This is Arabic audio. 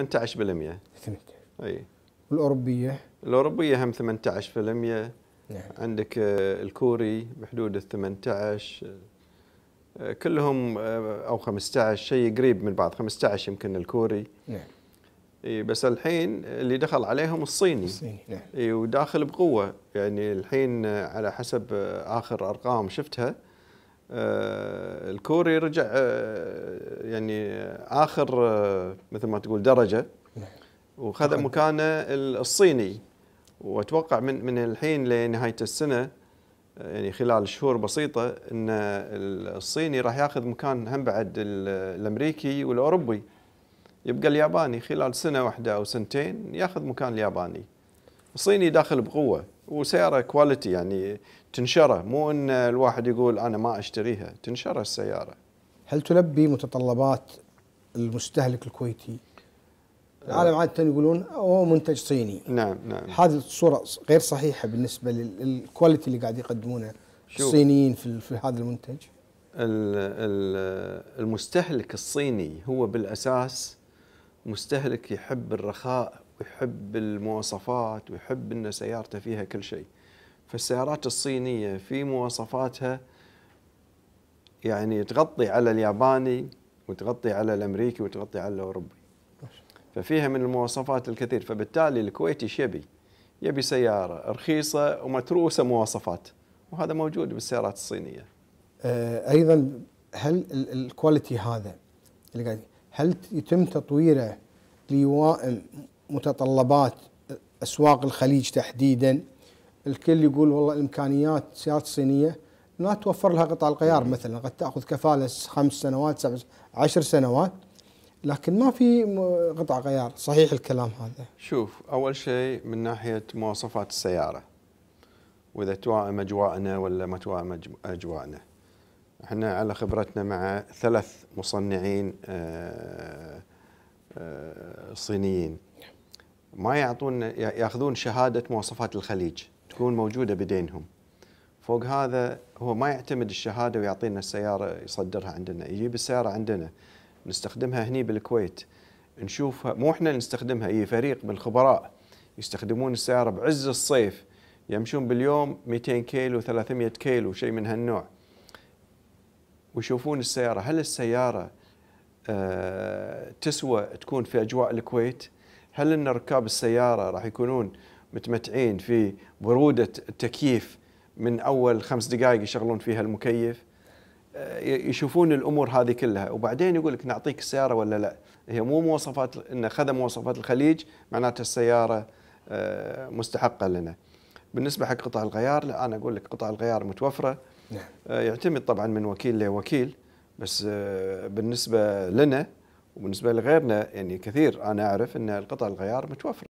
18% 18 اي والاوروبيه الاوروبيه هم 18% نعم. عندك آه، الكوري بحدود ال 18 آه، كلهم آه، او 15 شيء قريب من بعض 15 يمكن الكوري نعم اي بس الحين اللي دخل عليهم الصيني الصيني نعم اي وداخل بقوه يعني الحين على حسب اخر ارقام شفتها آه، الكوري رجع آه، يعني اخر آه، مثل ما تقول درجه وخذ نعم. مكانه الصيني واتوقع من من الحين لنهايه السنه يعني خلال شهور بسيطه ان الصيني راح ياخذ مكان هم بعد الامريكي والاوروبي يبقى الياباني خلال سنه واحده او سنتين ياخذ مكان الياباني الصيني داخل بقوه وسياره كواليتي يعني تنشره مو ان الواحد يقول انا ما اشتريها تنشره السياره هل تلبي متطلبات المستهلك الكويتي آه. العالم عادة يقولون هو منتج صيني نعم نعم هذه الصورة غير صحيحة بالنسبة للكواليتي اللي قاعد يقدمونه الصينيين في, في هذا المنتج المستهلك الصيني هو بالأساس مستهلك يحب الرخاء ويحب المواصفات ويحب ان سيارته فيها كل شيء فالسيارات الصينيه في مواصفاتها يعني تغطي على الياباني وتغطي على الامريكي وتغطي على الاوروبي ففيها من المواصفات الكثير فبالتالي الكويتي شبي يبي سياره رخيصه ومتروسه مواصفات وهذا موجود بالسيارات الصينيه آه، ايضا هل الكواليتي هذا اللي قاعد هل يتم تطويره ليوائم متطلبات اسواق الخليج تحديدا الكل يقول والله الامكانيات السيارات الصينيه لا توفر لها قطع الغيار مثلا قد تاخذ كفاله خمس سنوات سبع عشر سنوات لكن ما في قطع غيار صحيح الكلام هذا شوف اول شيء من ناحيه مواصفات السياره واذا توائم اجواءنا ولا ما توائم اجواءنا احنا على خبرتنا مع ثلاث مصنعين آه، آه، صينيين ما يعطون ياخذون شهاده مواصفات الخليج تكون موجوده بدينهم فوق هذا هو ما يعتمد الشهاده ويعطينا السياره يصدرها عندنا يجيب السياره عندنا نستخدمها هني بالكويت نشوفها مو احنا اللي نستخدمها اي فريق من الخبراء يستخدمون السياره بعز الصيف يمشون باليوم 200 كيلو 300 كيلو شيء من هالنوع ويشوفون السياره هل السياره آه، تسوى تكون في اجواء الكويت هل ان ركاب السياره راح يكونون متمتعين في بروده التكييف من اول خمس دقائق يشغلون فيها المكيف آه، يشوفون الامور هذه كلها وبعدين يقول لك نعطيك السياره ولا لا هي مو مواصفات ان خذ مواصفات الخليج معناته السياره آه، مستحقه لنا بالنسبه حق قطع الغيار لا انا اقول لك قطع الغيار متوفره نعم. آه، يعتمد طبعا من وكيل لوكيل بس بالنسبه لنا وبالنسبه لغيرنا يعني كثير انا اعرف ان القطع الغيار متوفره